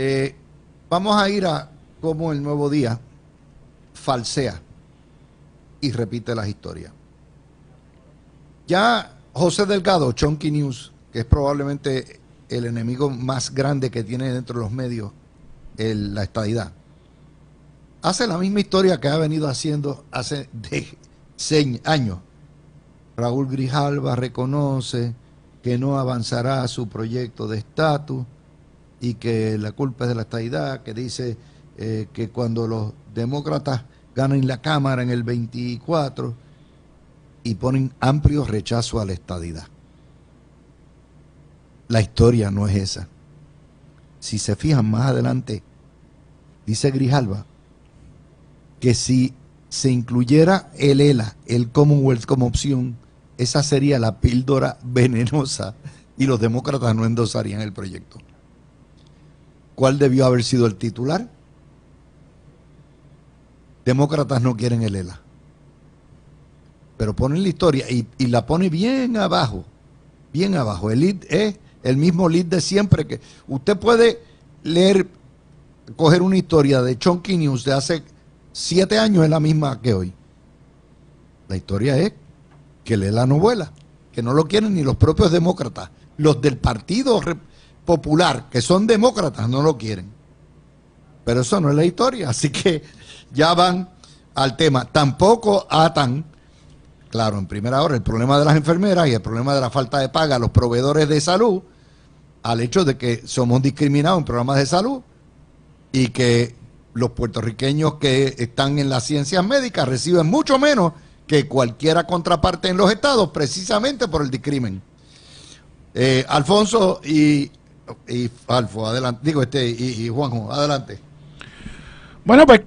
Eh, vamos a ir a cómo el nuevo día falsea y repite las historias. Ya José Delgado, Chonky News, que es probablemente el enemigo más grande que tiene dentro de los medios la estadidad, hace la misma historia que ha venido haciendo hace de, años. Raúl Grijalva reconoce que no avanzará su proyecto de estatus y que la culpa es de la estadidad, que dice eh, que cuando los demócratas ganan la Cámara en el 24 y ponen amplio rechazo a la estadidad. La historia no es esa. Si se fijan más adelante, dice Grijalva, que si se incluyera el ELA, el Commonwealth como opción, esa sería la píldora venenosa y los demócratas no endosarían el proyecto. ¿Cuál debió haber sido el titular? Demócratas no quieren el ELA. Pero ponen la historia y, la pone bien abajo, bien abajo. El lead es el mismo lead de siempre que usted puede leer, coger una historia de Chonky News de hace siete años, es la misma que hoy. La historia es que el ELA no vuela, que no lo quieren ni los propios demócratas. Los del partido popular, que son demócratas, no lo quieren. Pero eso no es la historia, así que ya van al tema. Tampoco atan, claro, en primera hora, el problema de las enfermeras y el problema de la falta de paga a los proveedores de salud al hecho de que somos discriminados en programas de salud y que los puertorriqueños que están en las ciencias médicas reciben mucho menos que cualquiera contraparte en los estados, precisamente por el discrimen. Eh, Alfonso y y Alfo, adelante. Digo, este, y, Juanjo, adelante. Bueno, pues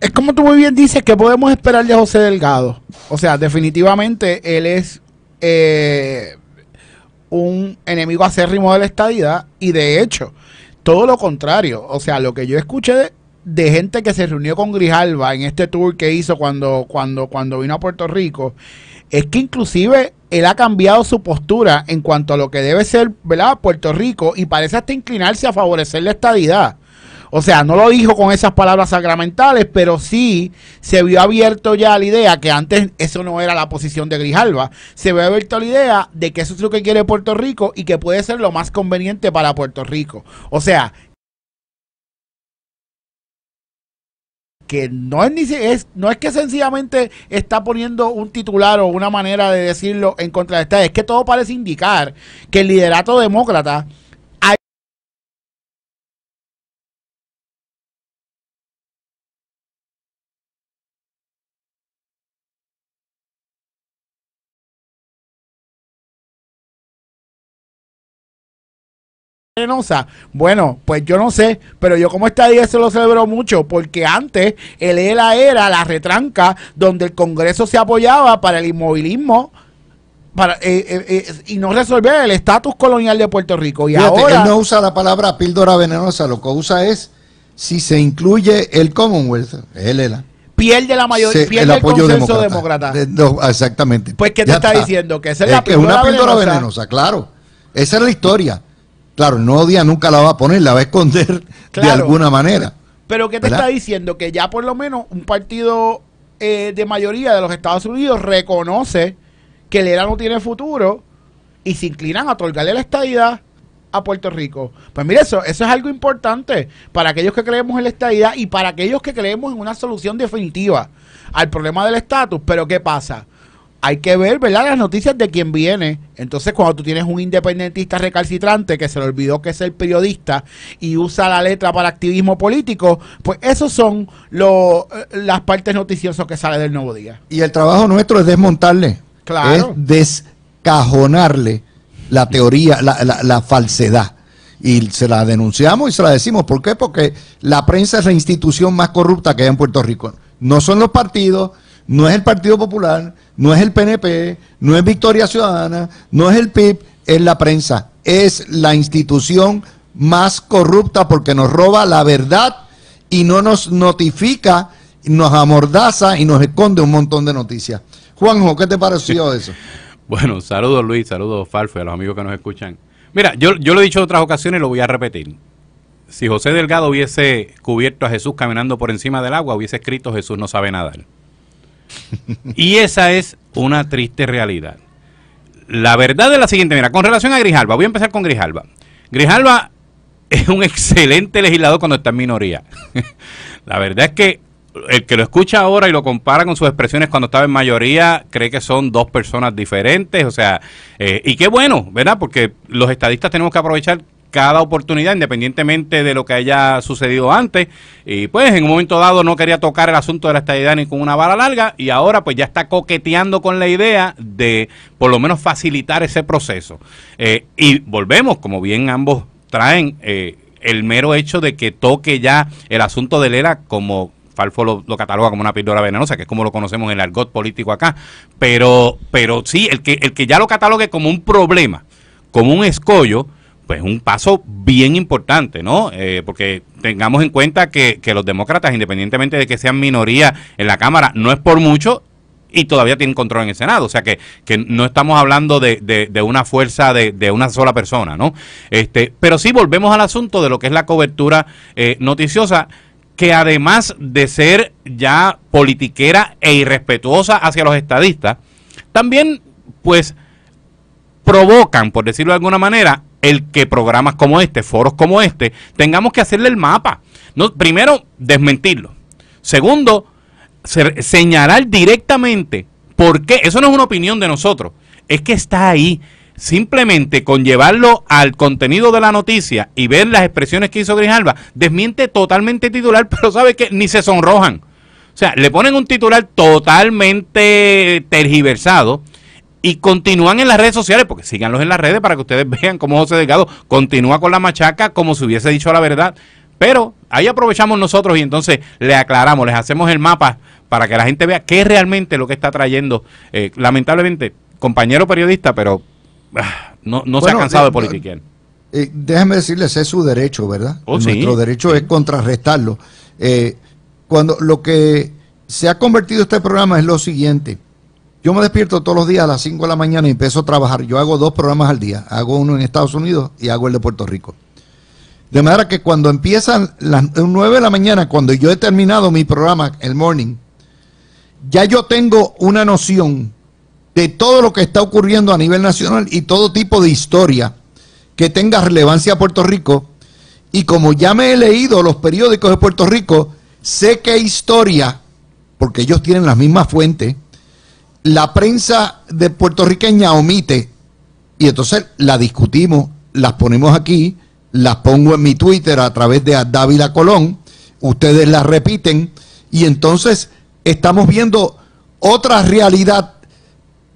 es como tú muy bien dices que podemos esperar de José Delgado. O sea, definitivamente él es eh, un enemigo acérrimo de la estadidad y de hecho, todo lo contrario. O sea, lo que yo escuché de, gente que se reunió con Grijalva en este tour que hizo cuando, cuando, cuando vino a Puerto Rico, es que inclusive él ha cambiado su postura en cuanto a lo que debe ser ¿verdad? Puerto Rico y parece hasta inclinarse a favorecer la estadidad. O sea, no lo dijo con esas palabras sacramentales, pero sí se vio abierto ya a la idea, que antes eso no era la posición de Grijalva, se vio abierto a la idea de que eso es lo que quiere Puerto Rico y que puede ser lo más conveniente para Puerto Rico. O sea, que no es, ni, es, no es que sencillamente está poniendo un titular o una manera de decirlo en contra de esta, es que todo parece indicar que el liderato demócrata venenosa? Bueno, pues yo no sé, pero yo como estadía se lo celebro mucho, porque antes el ELA era la retranca donde el Congreso se apoyaba para el inmovilismo. Para, eh, eh, eh, y no resolver el estatus colonial de Puerto Rico. Y ahora. no usa la palabra píldora venenosa, lo que usa es si se incluye el Commonwealth, el ELA pierde la mayoría, pierde el, apoyo demócrata. exactamente. Pues, ¿qué te está, diciendo? Que esa es, una píldora venenosa, claro. Esa es la historia. Claro, no odia nunca la va a poner, la va a esconder de alguna manera. Pero ¿qué te está diciendo? Que ya por lo menos un partido eh, de mayoría de los Estados Unidos reconoce que el ERA no tiene futuro y se inclinan a otorgarle la estadidad a Puerto Rico. Pues mire, eso, eso es algo importante para aquellos que creemos en la estadidad y para aquellos que creemos en una solución definitiva al problema del estatus. Pero ¿qué pasa? hay que ver, ¿verdad? Las noticias de quién viene. Entonces, cuando tú tienes un independentista recalcitrante que se le olvidó que es el periodista y usa la letra para activismo político, pues esos son eh, las partes noticiosas que sale del Nuevo Día. Y el trabajo nuestro es desmontarle. Claro. Es descajonarle la teoría, la, la falsedad y se la denunciamos y se la decimos. ¿Por qué? Porque la prensa es la institución más corrupta que hay en Puerto Rico. No son los partidos, no es el Partido Popular, no es el PNP, no es Victoria Ciudadana, no es el PIB, es la prensa. Es la institución más corrupta porque nos roba la verdad y no nos notifica, nos amordaza y nos esconde un montón de noticias. Juanjo, ¿qué te pareció eso? bueno, saludos Luis, saludos y a los amigos que nos escuchan. Mira, yo, yo lo he dicho en otras ocasiones y lo voy a repetir. Si José Delgado hubiese cubierto a Jesús caminando por encima del agua, hubiese escrito Jesús no sabe nadar. Y esa es una triste realidad. La verdad es la siguiente, mira, con relación a Grijalba, voy a empezar con Grijalba. Grijalba es un excelente legislador cuando está en minoría. la verdad es que el que lo escucha ahora y lo compara con sus expresiones cuando estaba en mayoría, cree que son dos personas diferentes, o sea, eh, y qué bueno, ¿verdad? Porque los estadistas tenemos que aprovechar cada oportunidad, independientemente de lo que haya sucedido antes. Y pues en un momento dado no quería tocar el asunto de la estadidad ni con una bala larga y ahora pues ya está coqueteando con la idea de por lo menos facilitar ese proceso. Eh, y volvemos, como bien ambos traen, eh, el mero hecho de que toque ya el asunto del ERA como... Falfo lo, cataloga como una píldora venenosa, que es como lo conocemos en el argot político acá. Pero, pero sí, el que, el que ya lo catalogue como un problema, como un escollo, pues un paso bien importante, ¿no? Eh, porque tengamos en cuenta que, los demócratas, independientemente de que sean minoría en la Cámara, no es por mucho y todavía tienen control en el Senado. O sea que, que no estamos hablando de, una fuerza de, una sola persona, ¿no? Este, pero sí volvemos al asunto de lo que es la cobertura eh, noticiosa que además de ser ya politiquera e irrespetuosa hacia los estadistas, también pues provocan, por decirlo de alguna manera, el que programas como este, foros como este, tengamos que hacerle el mapa. No, primero, desmentirlo. Segundo, señalar directamente por qué. Eso no es una opinión de nosotros, es que está ahí. Simplemente con llevarlo al contenido de la noticia y ver las expresiones que hizo Grijalva, desmiente totalmente titular, pero sabe que ni se sonrojan. O sea, le ponen un titular totalmente tergiversado y continúan en las redes sociales, porque síganlos en las redes para que ustedes vean cómo José Delgado continúa con la machaca como si hubiese dicho la verdad. Pero ahí aprovechamos nosotros y entonces le aclaramos, les hacemos el mapa para que la gente vea qué es realmente lo que está trayendo. Eh, lamentablemente, compañero periodista, pero ah, no, se ha cansado de politiquear. Eh, decirles, es su derecho, ¿verdad? Oh, nuestro derecho es contrarrestarlo. Eh, cuando lo que se ha convertido este programa es lo siguiente. Yo me despierto todos los días a las 5 de la mañana y empiezo a trabajar. Yo hago dos programas al día. Hago uno en Estados Unidos y hago el de Puerto Rico. De manera que cuando empiezan las 9 de la mañana, cuando yo he terminado mi programa, el morning, ya yo tengo una noción de todo lo que está ocurriendo a nivel nacional y todo tipo de historia que tenga relevancia a Puerto Rico. Y como ya me he leído los periódicos de Puerto Rico, sé qué historia, porque ellos tienen las mismas fuentes, la prensa de puertorriqueña omite y entonces la discutimos, las ponemos aquí, las pongo en mi Twitter a través de Dávila Colón, ustedes las repiten y entonces estamos viendo otra realidad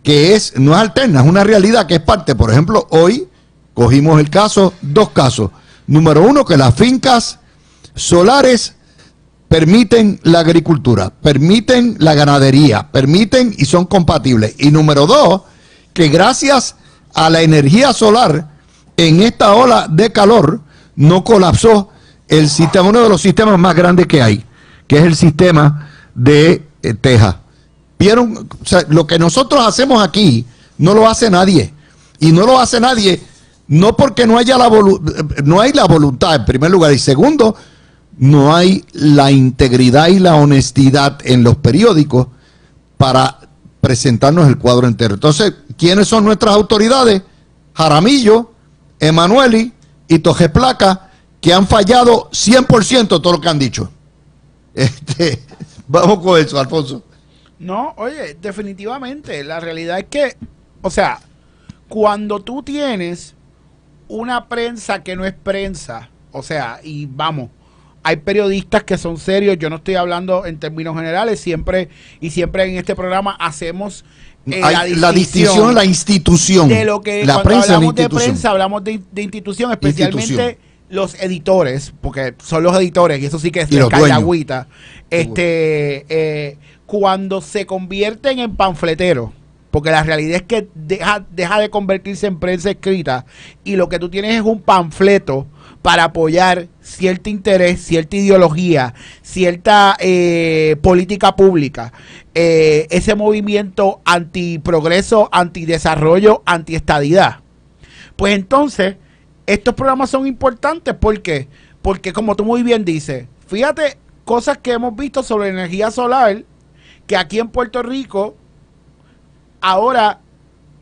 que es, no es alterna, es una realidad que es parte. Por ejemplo, hoy cogimos el caso, dos casos. Número uno, que las fincas solares permiten la agricultura, permiten la ganadería, permiten y son compatibles. Y número dos, que gracias a la energía solar, en esta ola de calor no colapsó el sistema, uno de los sistemas más grandes que hay, que es el sistema de eh, Texas. Vieron, o sea, lo que nosotros hacemos aquí no lo hace nadie. Y no lo hace nadie, no porque no haya la eh, no hay la voluntad, en primer lugar, y segundo, no hay la integridad y la honestidad en los periódicos para presentarnos el cuadro entero. Entonces, ¿quiénes son nuestras autoridades? Jaramillo, Emanueli y Toje Placa, que han fallado 100% todo lo que han dicho. Este, vamos con eso, Alfonso. No, oye, definitivamente, la realidad es que, o sea, cuando tú tienes una prensa que no es prensa, o sea, y vamos, hay periodistas que son serios, yo no estoy hablando en términos generales, siempre y siempre en este programa hacemos eh, la, distinción, la, la institución. De lo que la prensa, hablamos de prensa, hablamos de, institución, especialmente los editores, porque son los editores, y eso sí que es agüita, Este, eh, cuando se convierten en panfleteros, porque la realidad es que deja, deja de convertirse en prensa escrita, y lo que tú tienes es un panfleto para apoyar cierto interés, cierta ideología, cierta eh, política pública. Eh, ese movimiento ...anti antiprogreso, antidesarrollo, antiestadidad. Pues entonces, estos programas son importantes. ¿Por qué? Porque como tú muy bien dices, fíjate cosas que hemos visto sobre energía solar, que aquí en Puerto Rico, ahora,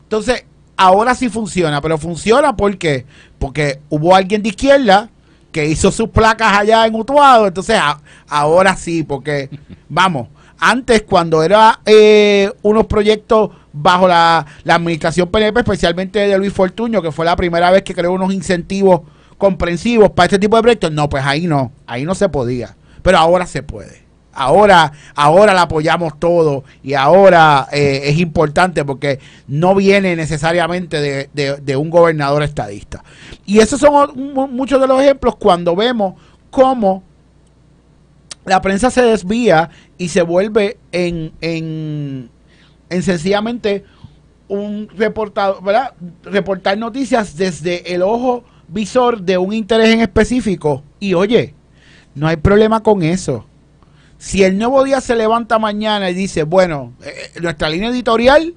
entonces, ahora sí funciona, pero funciona porque porque hubo alguien de izquierda que hizo sus placas allá en Utuado, entonces ahora sí, porque vamos, antes cuando era eh, unos proyectos bajo la, la, administración PNP, especialmente de Luis Fortuño, que fue la primera vez que creó unos incentivos comprensivos para este tipo de proyectos, no, pues ahí no, ahí no se podía, pero ahora se puede ahora, ahora la apoyamos todo y ahora eh, es importante porque no viene necesariamente de, un gobernador estadista. Y esos son muchos de los ejemplos cuando vemos cómo la prensa se desvía y se vuelve en, en, sencillamente un reportador ¿verdad? Reportar noticias desde el ojo visor de un interés en específico. Y oye, no hay problema con eso. Si el nuevo día se levanta mañana y dice, bueno, eh, eh, nuestra línea editorial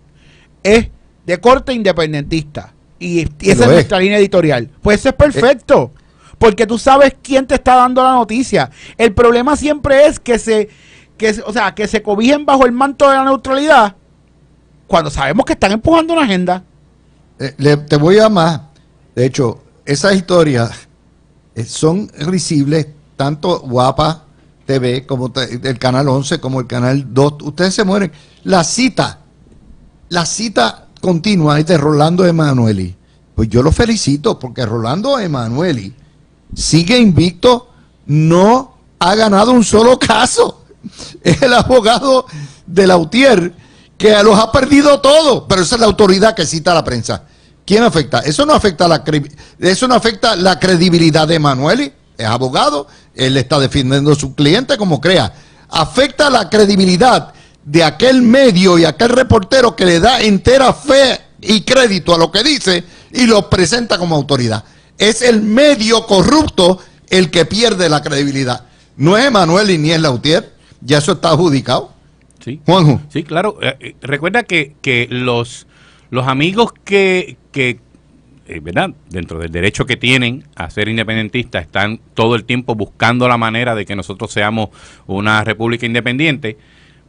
es de corte independentista y, esa es, nuestra línea editorial, pues eso es perfecto. Porque tú sabes quién te está dando la noticia. El problema siempre es que se, o sea, que se cobijen bajo el manto de la neutralidad cuando sabemos que están empujando una agenda. Eh, te voy a más. De hecho, esas historias son risibles, tanto guapas TV, como el canal 11, como el canal 2. Ustedes se mueren. La cita, la cita continua es de Rolando Emanueli. Pues yo lo felicito porque Rolando Emanueli sigue invicto, no ha ganado un solo caso. Es el abogado de Lautier que los ha perdido todo, pero esa es la autoridad que cita la prensa. ¿Quién afecta? Eso no afecta la, eso no afecta la credibilidad de Emanueli es abogado, él está defendiendo a su cliente como crea. Afecta la credibilidad de aquel medio y aquel reportero que le da entera fe y crédito a lo que dice y lo presenta como autoridad. Es el medio corrupto el que pierde la credibilidad. No es Emanuel y ni es Lautier, ya eso está adjudicado. Sí. Juanjo. Sí, claro. Eh, eh, recuerda que, que los, los amigos que, que eh, ¿verdad? Dentro del derecho que tienen a ser independentistas, están todo el tiempo buscando la manera de que nosotros seamos una república independiente,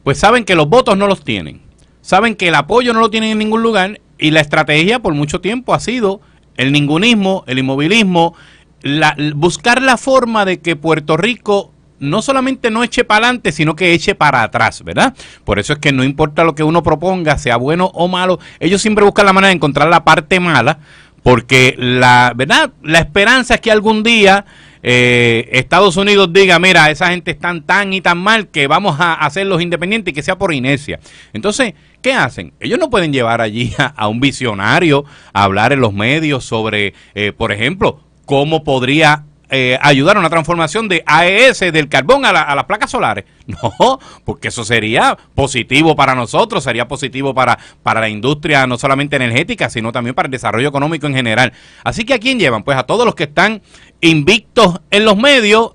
pues saben que los votos no los tienen, saben que el apoyo no lo tienen en ningún lugar y la estrategia por mucho tiempo ha sido el ningunismo, el inmovilismo, la, buscar la forma de que Puerto Rico no solamente no eche para adelante, sino que eche para atrás, ¿verdad? Por eso es que no importa lo que uno proponga, sea bueno o malo, ellos siempre buscan la manera de encontrar la parte mala porque la verdad, la esperanza es que algún día eh, Estados Unidos diga, mira, esa gente están tan y tan mal que vamos a hacerlos independientes y que sea por inercia. Entonces, ¿qué hacen? Ellos no pueden llevar allí a, un visionario a hablar en los medios sobre, eh, por ejemplo, cómo podría eh, ayudar a una transformación de AES, del carbón, a, las placas solares. No, porque eso sería positivo para nosotros, sería positivo para, para la industria no solamente energética, sino también para el desarrollo económico en general. Así que a quién llevan? Pues a todos los que están invictos en los medios,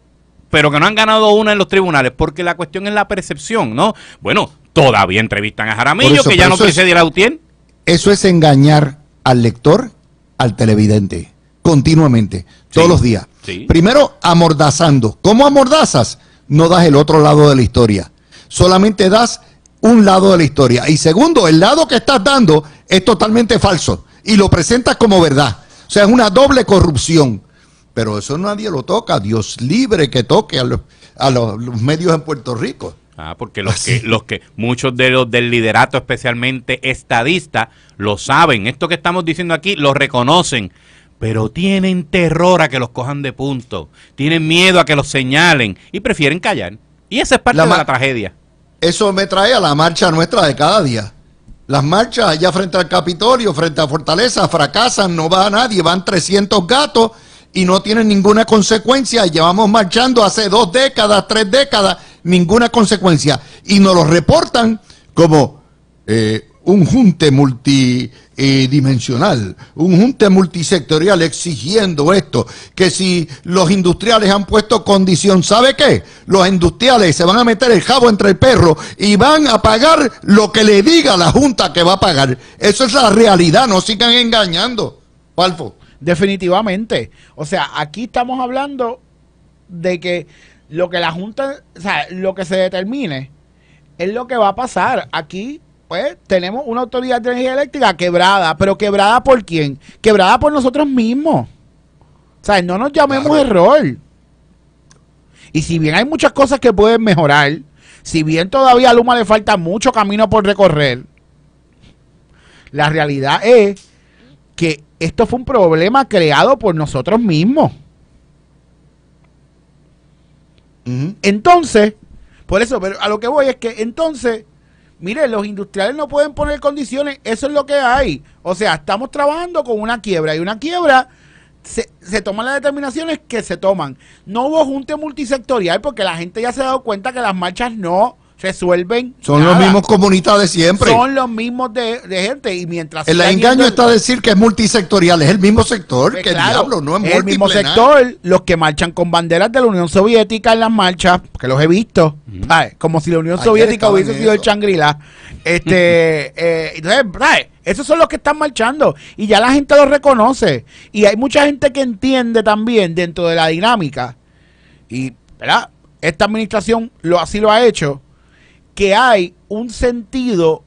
pero que no han ganado una en los tribunales, porque la cuestión es la percepción, ¿no? Bueno, todavía entrevistan a Jaramillo, que ya no precede a Autien. Eso es engañar al lector, al televidente, continuamente, todos los días. Primero, amordazando. ¿Cómo amordazas? No das el otro lado de la historia. Solamente das un lado de la historia. Y segundo, el lado que estás dando es totalmente falso y lo presentas como verdad. O sea, es una doble corrupción. Pero eso nadie lo toca. Dios libre que toque a los, a medios en Puerto Rico. Ah, porque los que, los que, muchos de los del liderato, especialmente estadista, lo saben. Esto que estamos diciendo aquí, lo reconocen pero tienen terror a que los cojan de punto, tienen miedo a que los señalen y prefieren callar. Y esa es parte de la tragedia. Eso me trae a la marcha nuestra de cada día. Las marchas allá frente al Capitolio, frente a Fortaleza, fracasan, no va a nadie, van 300 gatos y no tienen ninguna consecuencia. Llevamos marchando hace dos décadas, tres décadas, ninguna consecuencia. Y nos lo reportan como eh, un junte multidimensional, un junte multisectorial exigiendo esto, que si los industriales han puesto condición, ¿sabe qué? Los industriales se van a meter el jabo entre el perro y van a pagar lo que le diga la junta que va a pagar. Eso es la realidad, no sigan engañando. Palfo. Definitivamente. O sea, aquí estamos hablando de que lo que la junta, o sea, lo que se determine es lo que va a pasar. Aquí pues tenemos una autoridad de energía eléctrica quebrada, pero quebrada por quién? Quebrada por nosotros mismos. O sea, no nos llamemos error. Y si bien hay muchas cosas que pueden mejorar, si bien todavía a Luma le falta mucho camino por recorrer, la realidad es que esto fue un problema creado por nosotros mismos. Entonces, por eso, pero a lo que voy es que entonces Mire, los industriales no pueden poner condiciones, eso es lo que hay. O sea, estamos trabajando con una quiebra y una quiebra se, toman las determinaciones que se toman. No hubo junte multisectorial porque la gente ya se ha dado cuenta que las marchas no resuelven. Son los mismos comunistas de siempre. Son los mismos de, gente. Y mientras. El engaño está está decir que es multisectorial, es el mismo sector. Pues que diablo, no es, El mismo sector, los que marchan con banderas de la Unión Soviética en las marchas, que los he visto, como si la Unión Soviética hubiese sido el Changrila. Este, eh, entonces, Esos son los que están marchando y ya la gente los reconoce. Y hay mucha gente que entiende también dentro de la dinámica. Y, ¿verdad? Esta administración lo, así lo ha hecho que hay un sentido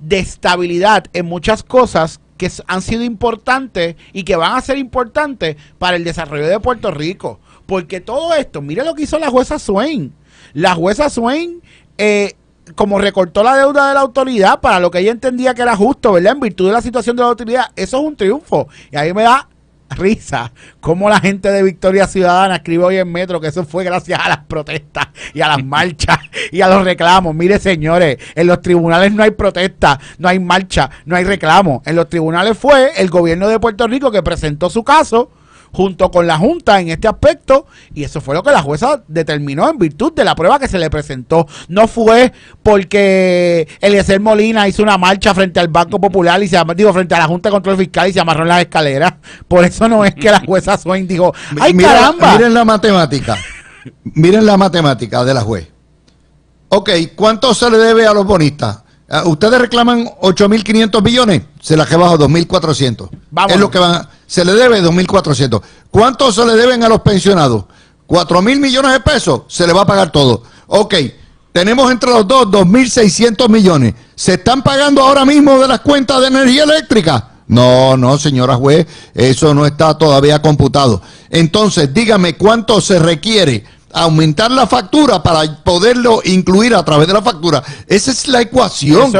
de estabilidad en muchas cosas que han sido importantes y que van a ser importantes para el desarrollo de Puerto Rico. Porque todo esto, mire lo que hizo la jueza Swain. La jueza Swain, eh, como recortó la deuda de la autoridad para lo que ella entendía que era justo, ¿verdad? En virtud de la situación de la autoridad, eso es un triunfo. Y ahí me da risa como la gente de Victoria Ciudadana escribe hoy en Metro que eso fue gracias a las protestas y a las marchas y a los reclamos. Mire, señores, en los tribunales no hay protesta, no hay marcha, no hay reclamo. En los tribunales fue el gobierno de Puerto Rico que presentó su caso junto con la Junta en este aspecto y eso fue lo que la jueza determinó en virtud de la prueba que se le presentó. No fue porque Eliezer Molina hizo una marcha frente al Banco Popular y se digo, frente a la Junta de Control Fiscal y se amarró en las escaleras. Por eso no es que la jueza Swain dijo, ¡ay caramba! Miren la matemática. Miren la matemática de la juez. Ok, ¿cuánto se le debe a los bonistas? Ah, Ustedes reclaman 8.500 billones? se las bajo 2.400. Es lo que van a, se le debe 2.400. ¿Cuánto se le deben a los pensionados? 4 mil millones de pesos, se le va a pagar todo. Ok, tenemos entre los dos 2.600 millones. ¿Se están pagando ahora mismo de las cuentas de energía eléctrica? No, no, señora juez, eso no está todavía computado. Entonces, dígame cuánto se requiere aumentar la factura para poderlo incluir a través de la factura. Esa es la ecuación.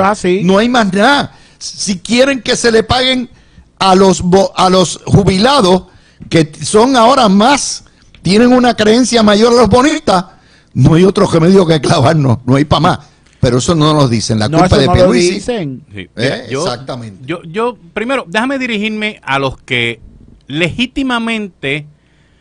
No hay más nada. Si quieren que se le paguen a los, a los jubilados que son ahora más, tienen una creencia mayor a los bonistas, no hay otro remedio que clavarnos, no hay para más. Pero eso no nos dicen, la culpa de no eh, exactamente. Yo, yo, primero, déjame dirigirme a los que legítimamente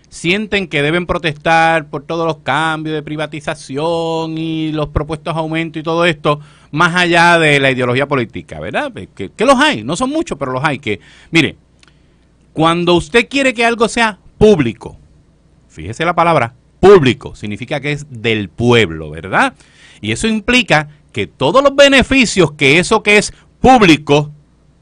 sienten que deben protestar por todos los cambios de privatización y los propuestos aumento y todo esto, más allá de la ideología política, ¿verdad? Eh, que, los hay, no son muchos, pero los hay. Que, mire, cuando usted quiere que algo sea público, fíjese la palabra, público, significa que es del pueblo, ¿verdad? Y eso implica que todos los beneficios que eso que es público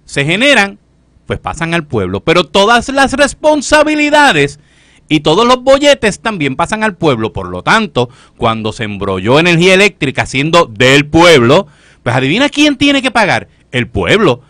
se generan, pues pasan al pueblo. Pero todas las responsabilidades y todos los bolletes también pasan al pueblo. Por lo tanto, cuando se embrolló energía eléctrica siendo del pueblo, pues adivina quién tiene que pagar. El pueblo.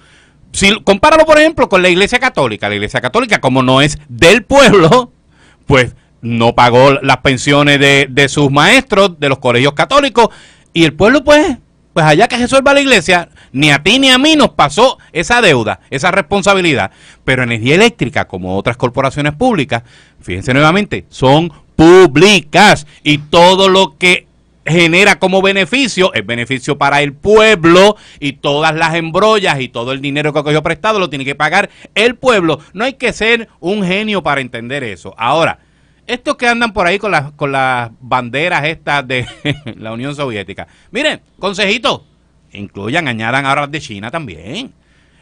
Si compáralo, por ejemplo, con la Iglesia Católica. La Iglesia Católica, como no es del pueblo, pues no pagó las pensiones de, de sus maestros, de los colegios católicos. Y el pueblo, pues, pues allá que resuelva la iglesia, ni a ti ni a mí nos pasó esa deuda, esa responsabilidad. Pero energía eléctrica, como otras corporaciones públicas, fíjense nuevamente, son públicas y todo lo que genera como beneficio, el beneficio para el pueblo y todas las embrollas y todo el dinero que he prestado lo tiene que pagar el pueblo. No hay que ser un genio para entender eso. Ahora, estos que andan por ahí con las, con las banderas estas de la Unión Soviética, miren, consejito, incluyan, añadan ahora de China también.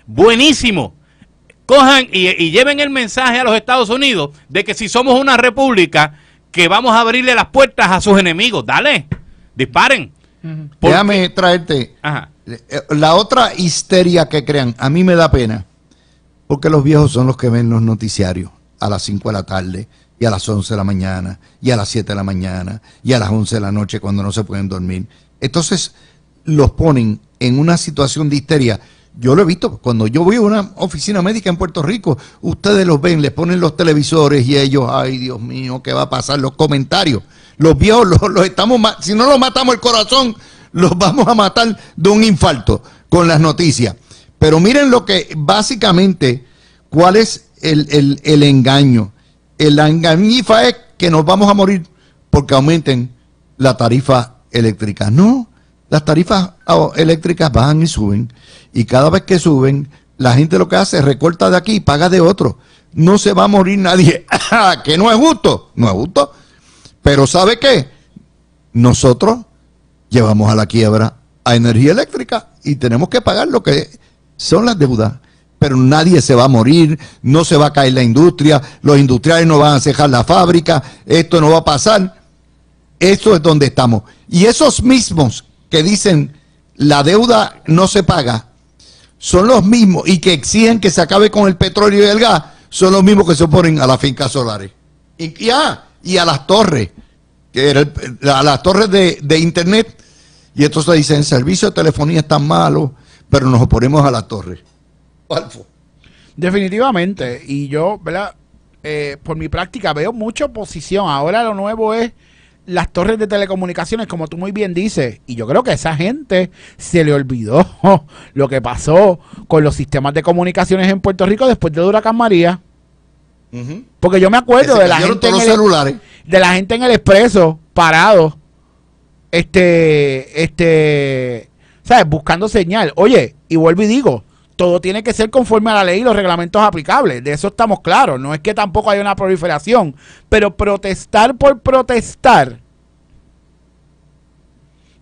Buenísimo. Cojan y lleven el mensaje a los Estados Unidos de que si somos una república, que vamos a abrirle las puertas a sus enemigos. Dale disparen. Déjame traerte. Eh, la otra histeria que crean, a mí me da pena, porque los viejos son los que ven los noticiarios a las 5 de la tarde y a las 11 de la mañana y a las 7 de la mañana y a las 11 de la noche cuando no se pueden dormir. Entonces los ponen en una situación de histeria. Yo lo he visto, cuando yo voy a una oficina médica en Puerto Rico, ustedes los ven, les ponen los televisores y ellos, ay Dios mío, ¿qué va a pasar? Los comentarios. Los viejos los, los estamos, si no los matamos el corazón, los vamos a matar de un infarto con las noticias. Pero miren lo que básicamente, cuál es el, el, el engaño. El engañifa es que nos vamos a morir porque aumenten la tarifa eléctrica. No, las tarifas ah, eléctricas bajan y suben. Y cada vez que suben, la gente lo que hace es recorta de aquí y paga de otro. No se va a morir nadie. Ah, que no es justo. No es justo. Pero ¿sabe qué? Nosotros llevamos a la quiebra a energía eléctrica y tenemos que pagar lo que son las deudas. Pero nadie se va a morir, no se va a caer la industria, los industriales no van a cejar la fábrica, esto no va a pasar. Esto es donde estamos. Y esos mismos que dicen la deuda no se paga, son los mismos y que exigen que se acabe con el petróleo y el gas, son los mismos que se oponen a las fincas solares. Y ya, ah, y a las torres, que era a las torres de, Internet. Y entonces dicen, el servicio de telefonía está malo, pero nos oponemos a las torres. Definitivamente. Y yo, eh, por mi práctica veo mucha oposición. Ahora lo nuevo es las torres de telecomunicaciones, como tú muy bien dices, y yo creo que a esa gente se le olvidó lo que pasó con los sistemas de comunicaciones en Puerto Rico después de huracán María. Porque yo me acuerdo de la gente en el, de la gente en el expreso parado este este sabes buscando señal. Oye, y vuelvo y digo, todo tiene que ser conforme a la ley y los reglamentos aplicables, de eso estamos claros, no es que tampoco haya una proliferación, pero protestar por protestar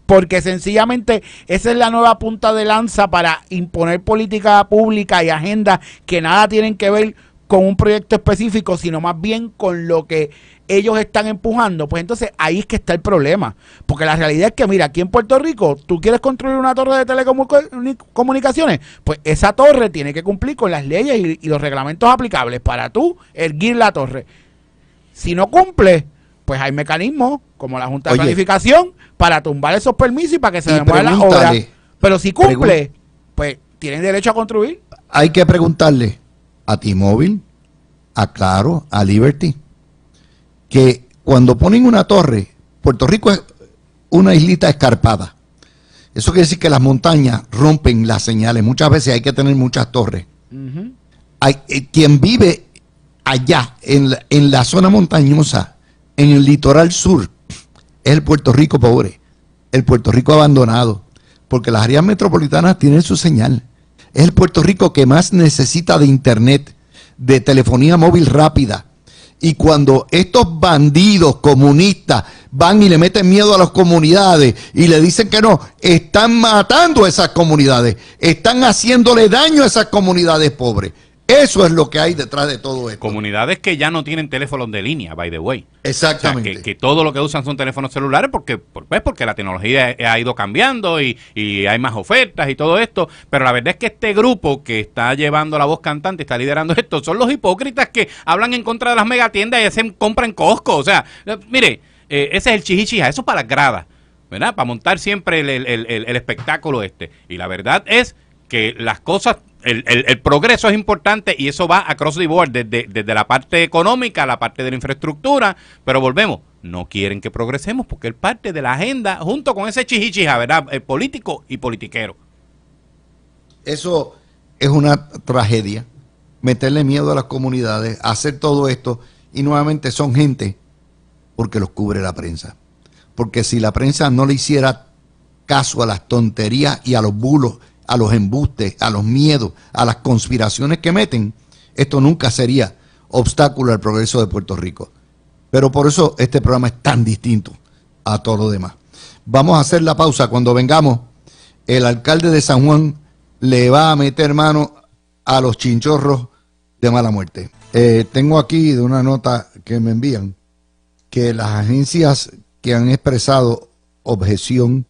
porque sencillamente esa es la nueva punta de lanza para imponer política pública y agenda que nada tienen que ver con un proyecto específico, sino más bien con lo que ellos están empujando, pues entonces ahí es que está el problema. Porque la realidad es que, mira, aquí en Puerto Rico, tú quieres construir una torre de telecomunicaciones, pues esa torre tiene que cumplir con las leyes y, los reglamentos aplicables para tú erguir la torre. Si no cumple, pues hay mecanismos como la Junta de Planificación para tumbar esos permisos y para que se demore la obra. Pero si cumple, pues tienen derecho a construir. Hay que preguntarle a T-Mobile, a Claro, a Liberty, que cuando ponen una torre, Puerto Rico es una islita escarpada. Eso quiere decir que las montañas rompen las señales. Muchas veces hay que tener muchas torres. hay, eh, quien vive allá, en en la zona montañosa, en el litoral sur, es el Puerto Rico pobre, el Puerto Rico abandonado, porque las áreas metropolitanas tienen su señal. Es el Puerto Rico que más necesita de Internet, de telefonía móvil rápida. Y cuando estos bandidos comunistas van y le meten miedo a las comunidades y le dicen que no, están matando a esas comunidades, están haciéndole daño a esas comunidades pobres. Eso es lo que hay detrás de todo esto. Comunidades que ya no tienen teléfonos de línea, by the way. Exactamente. que, todo lo que usan son teléfonos celulares porque, pues, porque la tecnología e, ha ido cambiando y, hay más ofertas y todo esto. Pero la verdad es que este grupo que está llevando la voz cantante, está liderando esto, son los hipócritas que hablan en contra de las megatiendas y hacen compra en Costco. O sea, eh, mire, eh, ese es el chichichija, eso para las gradas, ¿verdad? Para montar siempre el, el espectáculo este. Y la verdad es que las cosas el, progreso es importante y eso va across the board, desde, la parte económica a la parte de la infraestructura, pero volvemos, no quieren que progresemos porque es parte de la agenda junto con ese chichichija, ¿verdad? El político y politiquero. Eso es una tragedia, meterle miedo a las comunidades, hacer todo esto y nuevamente son gente porque los cubre la prensa. Porque si la prensa no le hiciera caso a las tonterías y a los bulos a los embustes, a los miedos, a las conspiraciones que meten, esto nunca sería obstáculo al progreso de Puerto Rico. Pero por eso este programa es tan distinto a todo lo demás. Vamos a hacer la pausa. Cuando vengamos, el alcalde de San Juan le va a meter mano a los chinchorros de mala muerte. Eh, tengo aquí de una nota que me envían que las agencias que han expresado objeción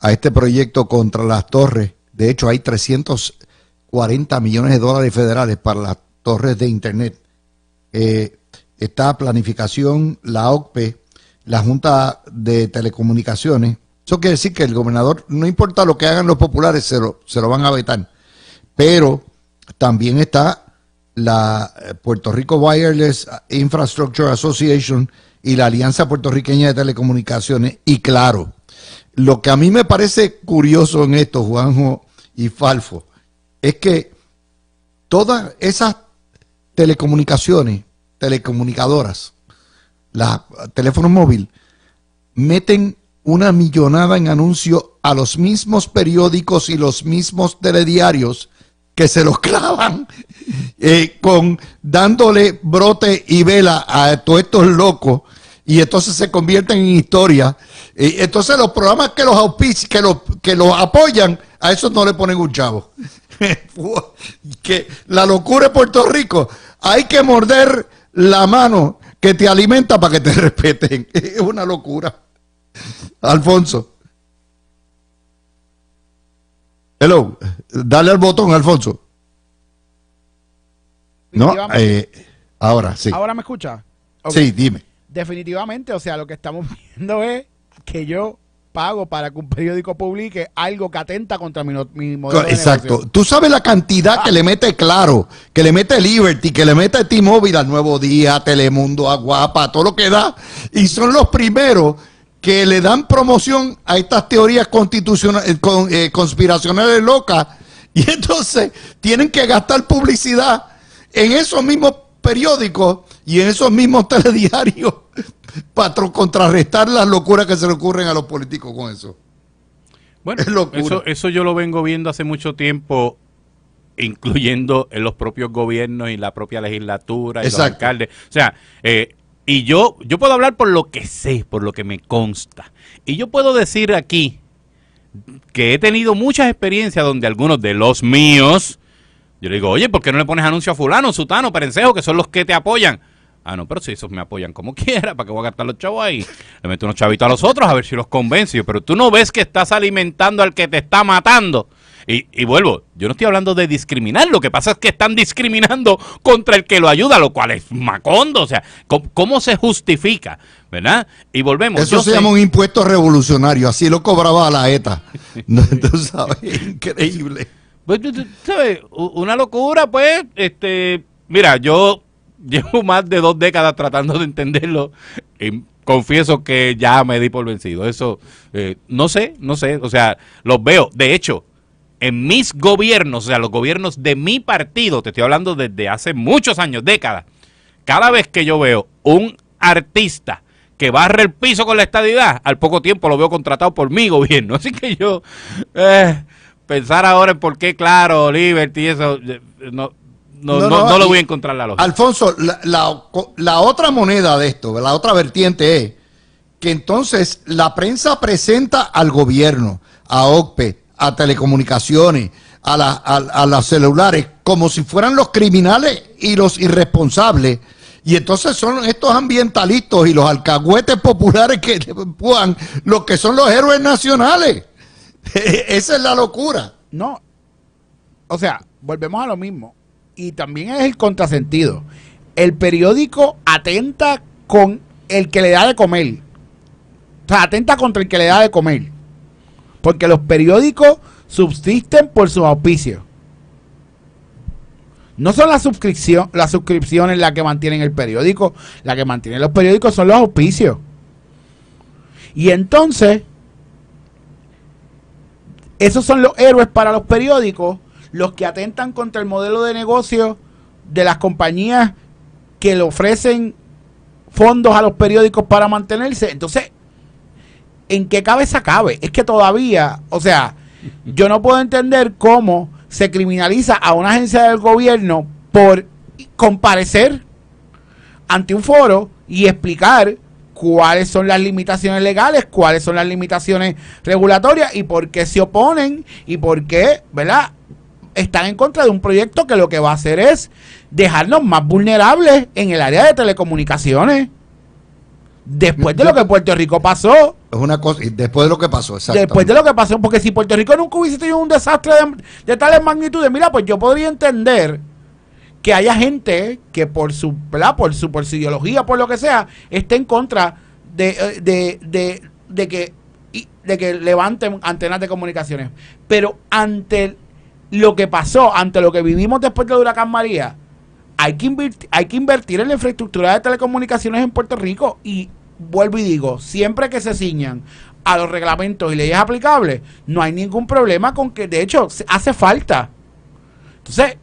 a este proyecto contra las torres de hecho, hay 340 millones de dólares federales para las torres de Internet. Eh, está planificación, la OCPE, la Junta de Telecomunicaciones. Eso quiere decir que el gobernador, no importa lo que hagan los populares, se lo, se lo van a vetar. Pero también está la eh, Puerto Rico Wireless Infrastructure Association y la Alianza Puertorriqueña de Telecomunicaciones. Y claro, lo que a mí me parece curioso en esto, Juanjo y Falfo, es que todas esas telecomunicaciones, telecomunicadoras, la teléfono móvil meten una millonada en anuncio a los mismos periódicos y los mismos telediarios que se los clavan eh, con dándole brote y vela a todos estos locos y entonces se convierten en historia. y eh, entonces los programas que los que los, que los apoyan, a eso no le ponen un chavo. que la locura de Puerto Rico, hay que morder la mano que te alimenta para que te respeten. Es una locura. Alfonso. Hello, dale al botón, Alfonso. No, eh, ahora sí. ¿Ahora me escucha? Sí, dime. Definitivamente, o sea, lo que estamos viendo es que yo pago para que un periódico publique algo que atenta contra mi, mi modelo Exacto. Tú sabes la cantidad que le mete Claro, que le mete Liberty, que le mete T-Mobile Nuevo Día, Telemundo, Aguapa, todo lo que da. Y son los primeros que le dan promoción a estas teorías constitucionales, eh, con, eh, conspiracionales locas. Y entonces tienen que gastar publicidad en esos mismos periódicos y en esos mismos telediarios para contrarrestar las locuras que se le ocurren a los políticos con eso. Bueno, eso, eso yo lo vengo viendo hace mucho tiempo incluyendo en los propios gobiernos y la propia legislatura y los alcaldes. O sea, eh, y yo, yo puedo hablar por lo que sé, por lo que me consta. Y yo puedo decir aquí que he tenido muchas experiencias donde algunos de los míos yo le digo, oye, ¿por qué no le pones anuncio a fulano, sutano, perencejo, que son los que te apoyan? Ah, no, pero si esos me apoyan como quiera, ¿para qué voy a gastar los chavos ahí? Le meto unos chavitos a los otros a ver si los convencio. Pero tú no ves que estás alimentando al que te está matando. Y, vuelvo, yo no estoy hablando de discriminar, lo que pasa es que están discriminando contra el que lo ayuda, lo cual es macondo. O sea, ¿cómo, se justifica? ¿Verdad? Y volvemos. Eso se llama un impuesto revolucionario, así lo cobraba la ETA. ¿No? Entonces, ¿sabes? Increíble. Pues, Una locura, pues, este, mira, yo llevo más de dos décadas tratando de entenderlo y confieso que ya me di por vencido. Eso, eh, no sé, no sé, o sea, los veo. De hecho, en mis gobiernos, o sea, los gobiernos de mi partido, te estoy hablando desde hace muchos años, décadas, cada vez que yo veo un artista que barre el piso con la estadidad, al poco tiempo lo veo contratado por mi gobierno. Así que yo... Eh, pensar ahora en por qué, claro, Liberty eso, eh, no, no, no, no, voy a encontrar la lógica. Alfonso, la, la, otra moneda de esto, la otra vertiente es que entonces la prensa presenta al gobierno, a OCPE, a telecomunicaciones, a, la, a, los celulares, como si fueran los criminales y los irresponsables. Y entonces son estos ambientalistas y los alcahuetes populares que empujan los que son los héroes nacionales. Esa es la locura. No. O sea, volvemos a lo mismo. Y también es el contrasentido. El periódico atenta con el que le da de comer. O sea, atenta contra el que le da de comer. Porque los periódicos subsisten por sus auspicios. No son las, suscripciones las que mantienen el periódico. La que mantienen los periódicos son los auspicios. Y entonces, esos son los héroes para los periódicos, los que atentan contra el modelo de negocio de las compañías que le ofrecen fondos a los periódicos para mantenerse. Entonces, ¿en qué cabeza cabe? Es que todavía, o sea, yo no puedo entender cómo se criminaliza a una agencia del gobierno por comparecer ante un foro y explicar cuáles son las limitaciones legales, cuáles son las limitaciones regulatorias y por qué se oponen y por qué, ¿verdad? Están en contra de un proyecto que lo que va a hacer es dejarnos más vulnerables en el área de telecomunicaciones. Después de lo que Puerto Rico pasó. Es una cosa, y después de lo que pasó, exacto. Después de lo que pasó, porque si Puerto Rico nunca hubiese tenido un desastre de tales magnitudes, mira, pues yo podría entender que haya gente que por su, por su, por ideología, por lo que sea, esté en contra de, eh, de, de, de que, levanten antenas de comunicaciones. Pero ante lo que pasó, ante lo que vivimos después del huracán María, hay que, hay que invertir en la infraestructura de telecomunicaciones en Puerto Rico y vuelvo y digo, siempre que se ciñan a los reglamentos y leyes aplicables, no hay ningún problema con que, de hecho, hace falta. Entonces,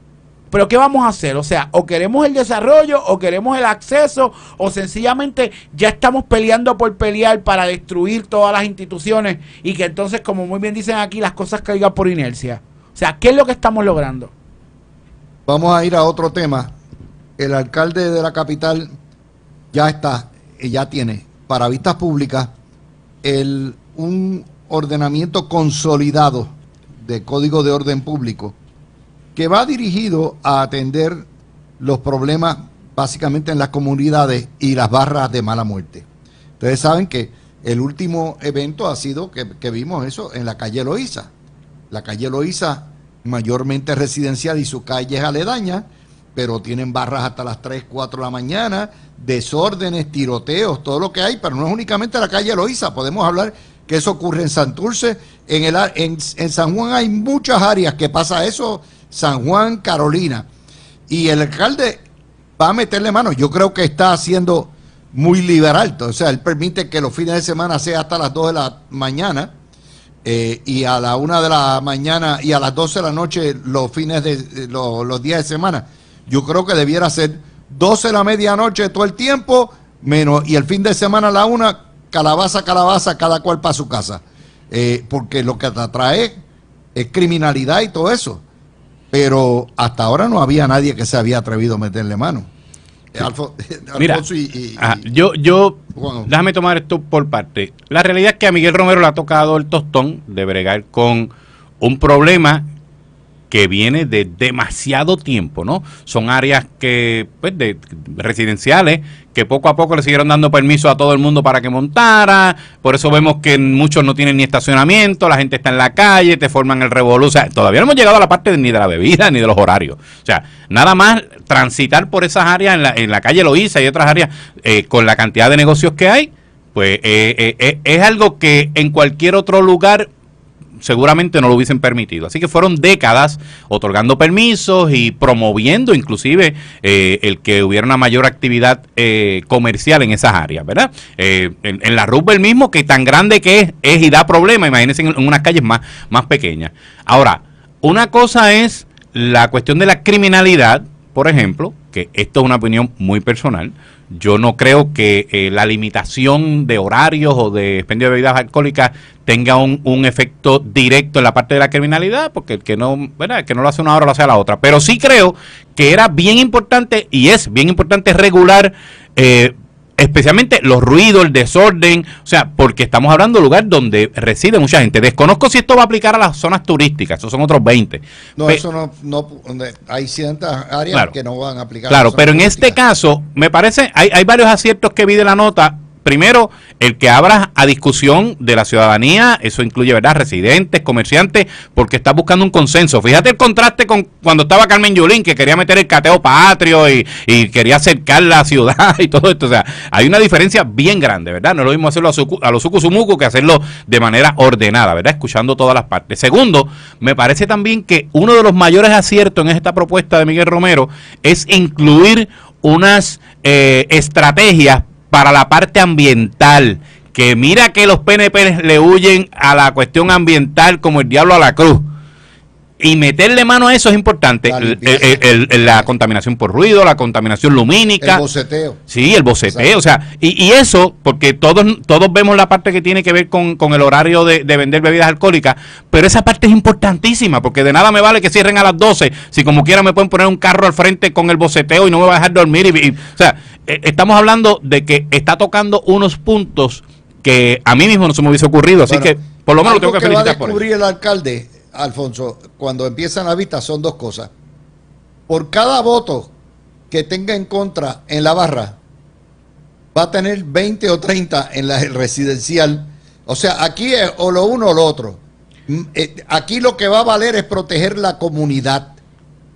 pero ¿qué vamos a hacer? O sea, o queremos el desarrollo, o queremos el acceso, o sencillamente ya estamos peleando por pelear para destruir todas las instituciones y que entonces, como muy bien dicen aquí, las cosas caigan por inercia. O sea, ¿qué es lo que estamos logrando? Vamos a ir a otro tema. El alcalde de la capital ya está, eh, ya tiene para vistas públicas un ordenamiento consolidado de código de orden público que va dirigido a atender los problemas básicamente en las comunidades y las barras de mala muerte. Ustedes saben que el último evento ha sido que, vimos eso en la calle Loíza. La calle Loíza, mayormente residencial y su calle es aledaña, pero tienen barras hasta las 3, 4 de la mañana, desórdenes, tiroteos, todo lo que hay, pero no es únicamente la calle Loíza, podemos hablar que eso ocurre en Santurce, en, el, en San Juan hay muchas áreas que pasa eso San Juan, Carolina. Y el alcalde va a meterle mano. Yo creo que está haciendo muy liberal. O sea, él permite que los fines de semana sea hasta las 2 de la mañana eh, y a la 1 de la mañana y a las 12 de la noche los fines de eh, los, días de semana. Yo creo que debiera ser 12 de la medianoche todo el tiempo menos y el fin de semana a la 1, calabaza, calabaza, cada cual para su casa. Eh, porque lo que atrae es criminalidad y todo eso pero hasta ahora no había nadie que se había atrevido a meterle mano. y, ah, yo, yo déjame tomar esto por parte. La realidad es que a Miguel Romero le ha tocado el tostón de bregar con un problema que viene de demasiado tiempo, ¿no? Son áreas que, pues, de, residenciales que poco a poco le siguieron dando permiso a todo el mundo para que montara, por eso vemos que muchos no tienen ni estacionamiento, la gente está en la calle, te forman el revolú, o sea, todavía no hemos llegado a la parte ni de la bebida ni de los horarios, o sea, nada más transitar por esas áreas en la, en la calle Loíza y otras áreas eh, con la cantidad de negocios que hay, pues eh, eh, es algo que en cualquier otro lugar seguramente no lo hubiesen permitido. Así que fueron décadas otorgando permisos y promoviendo inclusive eh, el que hubiera una mayor actividad eh, comercial en esas áreas, ¿verdad? Eh, en, la la Rubel mismo, que tan grande que es, es y da problemas, imagínense en, unas calles más, más pequeñas. Ahora, una cosa es la cuestión de la criminalidad, por ejemplo, que esto es una opinión muy personal. Yo no creo que eh, la limitación de horarios o de expendio de bebidas alcohólicas tenga un, efecto directo en la parte de la criminalidad, porque el que no, que no lo hace una hora lo hace a la otra. Pero sí creo que era bien importante y es bien importante regular eh, especialmente los ruidos, el desorden, o sea, porque estamos hablando de un lugar donde reside mucha gente. Desconozco si esto va a aplicar a las zonas turísticas, esos son otros 20. No, eso no, no, hay ciertas áreas que no van a aplicar. Claro, pero en este caso, me parece, hay, hay varios aciertos que vi de la nota, primero, el que abra a discusión de la ciudadanía, eso incluye, ¿verdad?, residentes, comerciantes, porque está buscando un consenso. Fíjate el contraste con cuando estaba Carmen Yulín, que quería meter el cateo patrio y, quería acercar la ciudad y todo esto. O sea, hay una diferencia bien grande, ¿verdad? No es lo mismo hacerlo a, los sucusumucu que hacerlo de manera ordenada, ¿verdad? Escuchando todas las partes. Segundo, me parece también que uno de los mayores aciertos en esta propuesta de Miguel Romero es incluir unas eh, estrategias para la parte ambiental. Que mira que los PNP le huyen a la cuestión ambiental como el diablo a la cruz y meterle mano a eso es importante. La, contaminación por ruido, la contaminación lumínica. El boceteo. Sí, el boceteo. O sea, y, eso, porque todos, todos vemos la parte que tiene que ver con, con el horario de, vender bebidas alcohólicas, pero esa parte es importantísima, porque de nada me vale que cierren a las 12, si como quiera me pueden poner un carro al frente con el boceteo y no me va a dejar dormir. Y, o sea, eh, estamos hablando de que está tocando unos puntos que a mí mismo no se me hubiese ocurrido, así que por lo menos tengo que felicitar por eso. el alcalde Alfonso, cuando empiezan la vistas son dos cosas. Por cada voto que tenga en contra en la barra, va a tener 20 o 30 en la residencial. O sea, aquí es o lo uno o lo otro. Mm, eh, aquí lo que va a valer es proteger la comunidad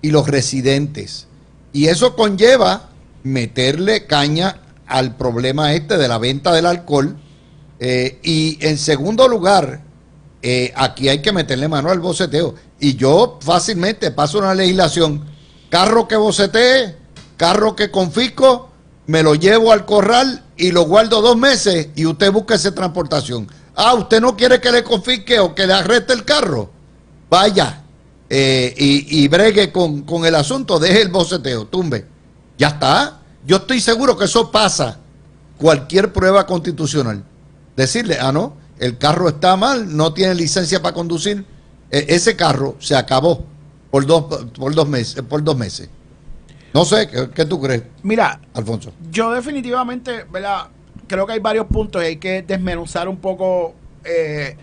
y los residentes. Y eso conlleva meterle caña al problema este de la venta del alcohol. Eh, y en segundo lugar, eh, aquí hay que meterle mano al boceteo. Y yo fácilmente paso una legislación, carro que bocetee, carro que confisco, me lo llevo al corral y lo guardo dos meses y usted busca esa transportación. Ah, usted no quiere que le confisque o que le arreste el carro. Vaya eh, y, bregue con, con el asunto, deje el boceteo, tumbe. Ya está. Yo estoy seguro que eso pasa. Cualquier prueba constitucional. Decirle, ah, no, el carro está mal, no tiene licencia para conducir, e, ese carro se acabó por dos, por dos, meses, eh, por dos meses. No sé, ¿qué, tú crees? Mira, Alfonso. Yo definitivamente, ¿verdad? Creo que hay varios puntos y hay que desmenuzar un poco eh,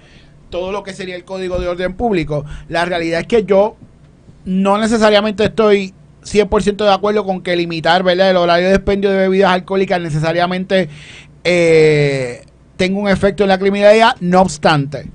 todo lo que sería el código de orden público. La realidad es que yo no necesariamente estoy 100% de acuerdo con que limitar, ¿verdad? El horario de expendio de bebidas alcohólicas necesariamente... Eh, tengo un efecto en la criminalidad. No obstante,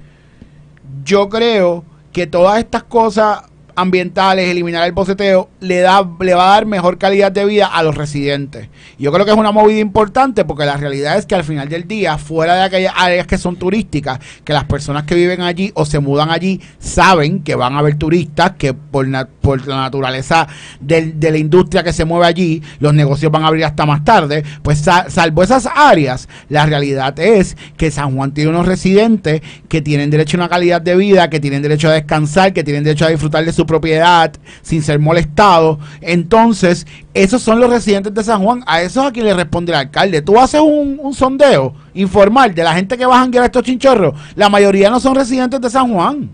yo creo que todas estas cosas ambientales, eliminar el boceteo, le, da, le va a dar mejor calidad de vida a los residentes. Yo creo que es una movida importante porque la realidad es que al final del día, fuera de aquellas áreas que son turísticas, que las personas que viven allí o se mudan allí saben que van a haber turistas, que por, la naturaleza de la industria que se mueve allí, los negocios van a abrir hasta más tarde, pues salvo esas áreas, la realidad es que San Juan tiene unos residentes que tienen derecho a una calidad de vida, que tienen derecho a descansar, que tienen derecho a disfrutar de su propiedad sin ser molestado. Entonces, esos son los residentes de San Juan. A esos a quien le responde el alcalde. Tú haces un, sondeo informal de la gente que va a janguear estos chinchorros. La mayoría no son residentes de San Juan.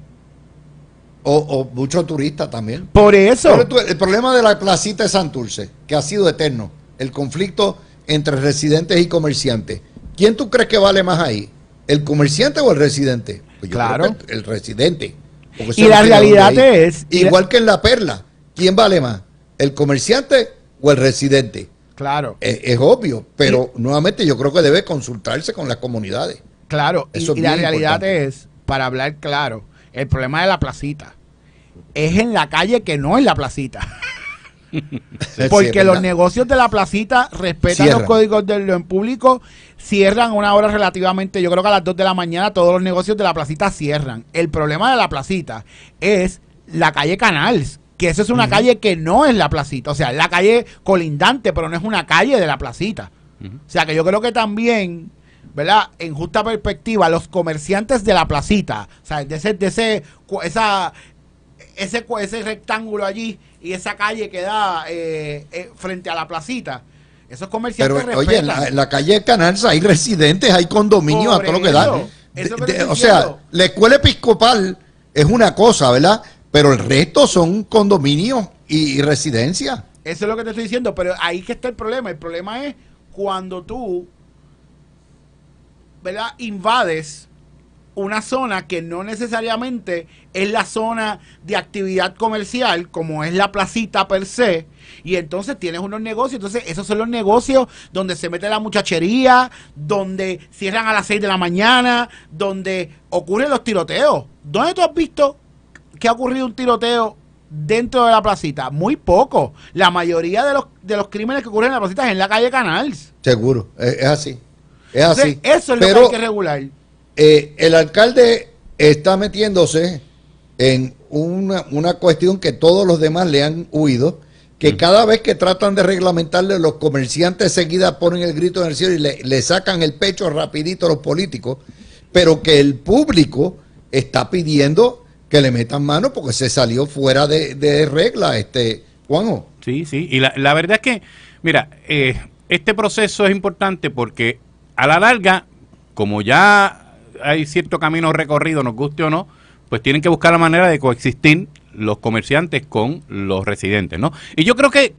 O, muchos turistas también. Por eso. el problema de la placita de Santurce, que ha sido eterno, el conflicto entre residentes y comerciantes. ¿Quién tú crees que vale más ahí? ¿El comerciante o el residente? Pues claro. el residente. Y la realidad es... Igual que en La Perla, ¿quién vale más? ¿El comerciante o el residente? Claro. E, es, obvio, pero nuevamente yo creo que debe consultarse con las comunidades. Claro, y, la realidad es, para hablar claro, el problema de la placita es en la calle que no es la placita. Porque los negocios de la placita respetan los códigos de lo en público, cierran una hora relativamente, yo creo que a las 2 de la mañana todos los negocios de la placita cierran. El problema de la placita es la calle Canals, que esa es una calle que no es la placita, o sea, es la calle colindante, pero no es una calle de la placita. O sea, que yo creo que también, ¿verdad? En justa perspectiva, los comerciantes de la placita, o sea, de ese, de ese, esa, ese, ese rectángulo allí, y esa calle queda eh, eh, frente a la placita. Esos comerciantes Oye, en la, calle la calle Canalza hay residentes, hay condominios, a todo lo que da. o sea, la escuela episcopal es una cosa, ¿verdad? Pero el resto son condominios y, y residencias. Eso es lo que te estoy diciendo, pero ahí que está el problema. El problema es cuando tú, ¿verdad? Invades una zona que no necesariamente es la zona de actividad comercial, como es la placita per se, y entonces tienes unos negocios, entonces esos son los negocios donde se mete la muchachería, donde cierran a las 6 de la mañana, donde ocurren los tiroteos. ¿Dónde tú has visto que ha ocurrido un tiroteo dentro de la placita? Muy poco. La mayoría de los, crímenes que ocurren en la placita es en la calle Canals. Seguro, es, así. Es así. eso es lo que hay que regular. Eh, el alcalde está metiéndose en una, cuestión que todos los demás le han huido, que mm. cada vez que tratan de reglamentarle, los comerciantes seguida ponen el grito en el cielo y le, sacan el pecho rapidito a los políticos, pero que el público está pidiendo que le metan mano porque se salió fuera de, regla, este Juanjo. Sí, sí, y la, la verdad es que, mira, eh, este proceso es importante porque a la larga, como ya hay cierto camino recorrido, nos guste o no, pues tienen que buscar la manera de coexistir los comerciantes con los residentes, ¿no? Y yo creo que,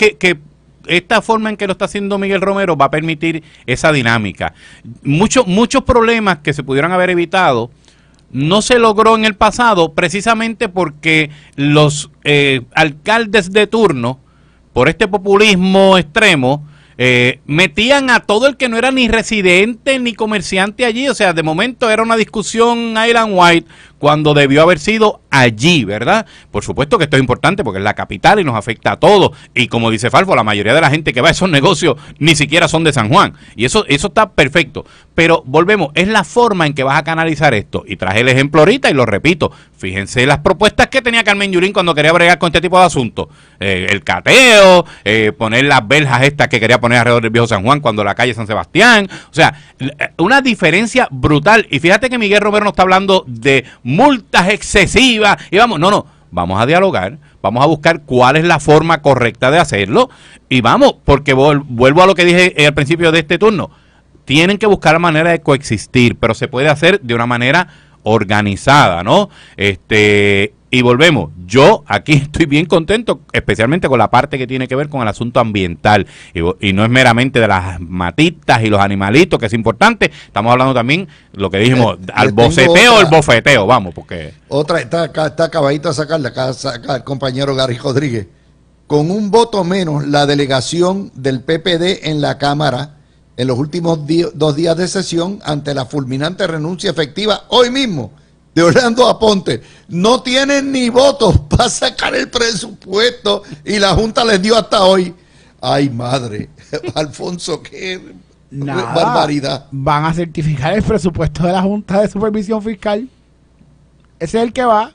esta forma en que lo está haciendo Miguel Romero va a permitir esa dinámica. Muchos, muchos problemas que se pudieran haber evitado no se logró en el pasado precisamente porque los eh, alcaldes de turno, por este populismo extremo, eh, metían a todo el que no era ni residente ni comerciante allí. O sea, de momento era una discusión Island White cuando debió haber sido allí, ¿verdad? Por supuesto que esto es importante porque es la capital y nos afecta a todos. Y como dice Falfo, la mayoría de la gente que va a esos negocios ni siquiera son de San Juan. Y eso, eso está perfecto. Pero volvemos, es la forma en que vas a canalizar esto. Y traje el ejemplo ahorita y lo repito. Fíjense las propuestas que tenía Carmen Yurín cuando quería bregar con este tipo de asuntos. Eh, el cateo, eh, poner las verjas estas que quería poner alrededor del viejo San Juan cuando la calle San Sebastián. O sea, eh, una diferencia brutal. Y fíjate que Miguel Romero no está hablando de multas excesivas y vamos, no, no, vamos a dialogar, vamos a buscar cuál es la forma correcta de hacerlo y vamos, porque vuelvo a lo que dije al principio de este turno, tienen que buscar la manera de coexistir, pero se puede hacer de una manera organizada, ¿no? Este, y volvemos, yo aquí estoy bien contento, especialmente con la parte que tiene que ver con el asunto ambiental. Y, no es meramente de las matitas y los animalitos, que es importante. Estamos hablando también, lo que dijimos, eh, al eh, boceteo, el bofeteo, vamos, porque... Otra, está, está acabadita a sacarla, acá saca el compañero Gary Rodríguez. Con un voto menos, la delegación del PPD en la Cámara, en los últimos dos días de sesión, ante la fulminante renuncia efectiva hoy mismo de Orlando Aponte, no tienen ni votos para sacar el presupuesto y la Junta les dio hasta hoy. Ay, madre, Alfonso, qué barbaridad. Van a certificar el presupuesto de la Junta de Supervisión Fiscal. Ese es el que va.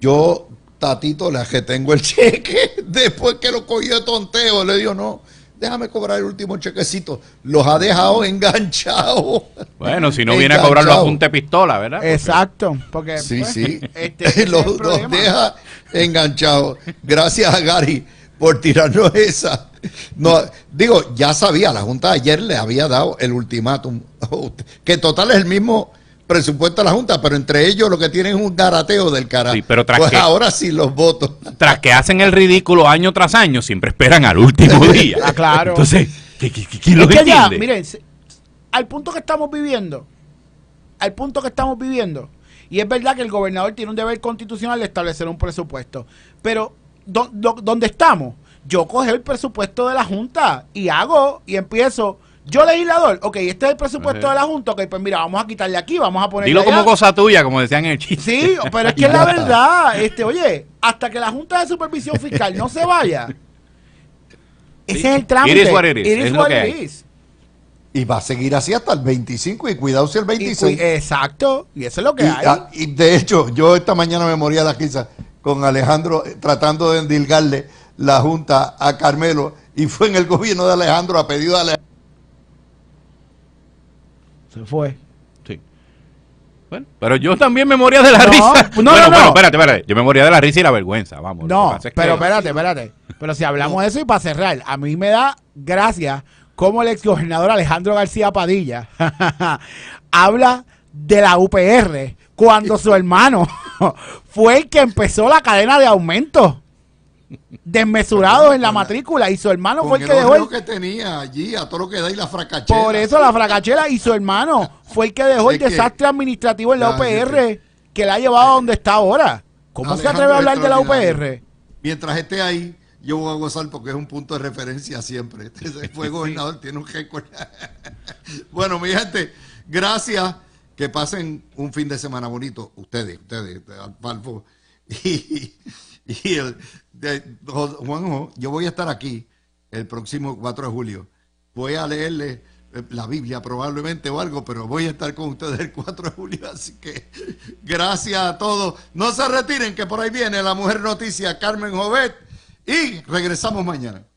Yo, Tatito, le tengo el cheque después que lo cogió de tonteo. Le digo, no, déjame cobrar el último chequecito. Los ha dejado enganchados. Bueno, si no viene a cobrarlo a punta de pistola, ¿verdad? Exacto. Porque, sí, pues, sí. Este los, deja enganchados. Gracias a Gary por tirarnos esa. No, digo, ya sabía, la Junta ayer le había dado el ultimátum. Que total es el mismo presupuesto a la Junta, pero entre ellos lo que tienen es un garateo del carajo. pero tras pues ahora sí los votos. Tras que hacen el ridículo año tras año, siempre esperan al último día. ah, claro. Entonces, qué lo que miren, al punto que estamos viviendo, al punto que estamos viviendo, y es verdad que el gobernador tiene un deber constitucional de establecer un presupuesto, pero ¿dónde estamos? Yo coge el presupuesto de la Junta y hago y empiezo yo legislador, ok, este es el presupuesto de la Junta, ok, pues mira, vamos a quitarle aquí, vamos a ponerle Dilo como cosa tuya, como decían en el chiste. Sí, pero es que la verdad, este, oye, hasta que la Junta de Supervisión Fiscal no se vaya, ese es el trámite. It is what it Y va a seguir así hasta el 25 y cuidado si el 26. exacto, y eso es lo que hay. Ah, y de hecho, yo esta mañana me moría la quizá con Alejandro eh, tratando de endilgarle la Junta a Carmelo y fue en el gobierno de Alejandro a pedido de Alejandro se fue. Sí. Bueno, pero yo también me moría de la risa. No, no, espérate, espérate. Yo me moría de la risa y la vergüenza, vamos. No, pero espérate, espérate. Pero si hablamos de eso y para cerrar, a mí me da gracias como el exgobernador Alejandro García Padilla habla de la UPR cuando su hermano fue el que empezó la cadena de aumentos desmesurados en la matrícula y su hermano fue el que dejó el... tenía allí a todo lo que da la por eso la fracachera y su hermano fue el que dejó el desastre administrativo en la UPR que la ha llevado a donde está ahora ¿cómo se atreve a hablar de la UPR? mientras esté ahí yo voy a gozar porque es un punto de referencia siempre este fue gobernador tiene un bueno mi gente gracias que pasen un fin de semana bonito ustedes ustedes al y, y el de, Juanjo, yo voy a estar aquí el próximo 4 de julio. Voy a leerle eh, la Biblia probablemente o algo, pero voy a estar con ustedes el 4 de julio, así que gracias a todos. No se retiren, que por ahí viene la mujer noticia Carmen Jovet y regresamos mañana.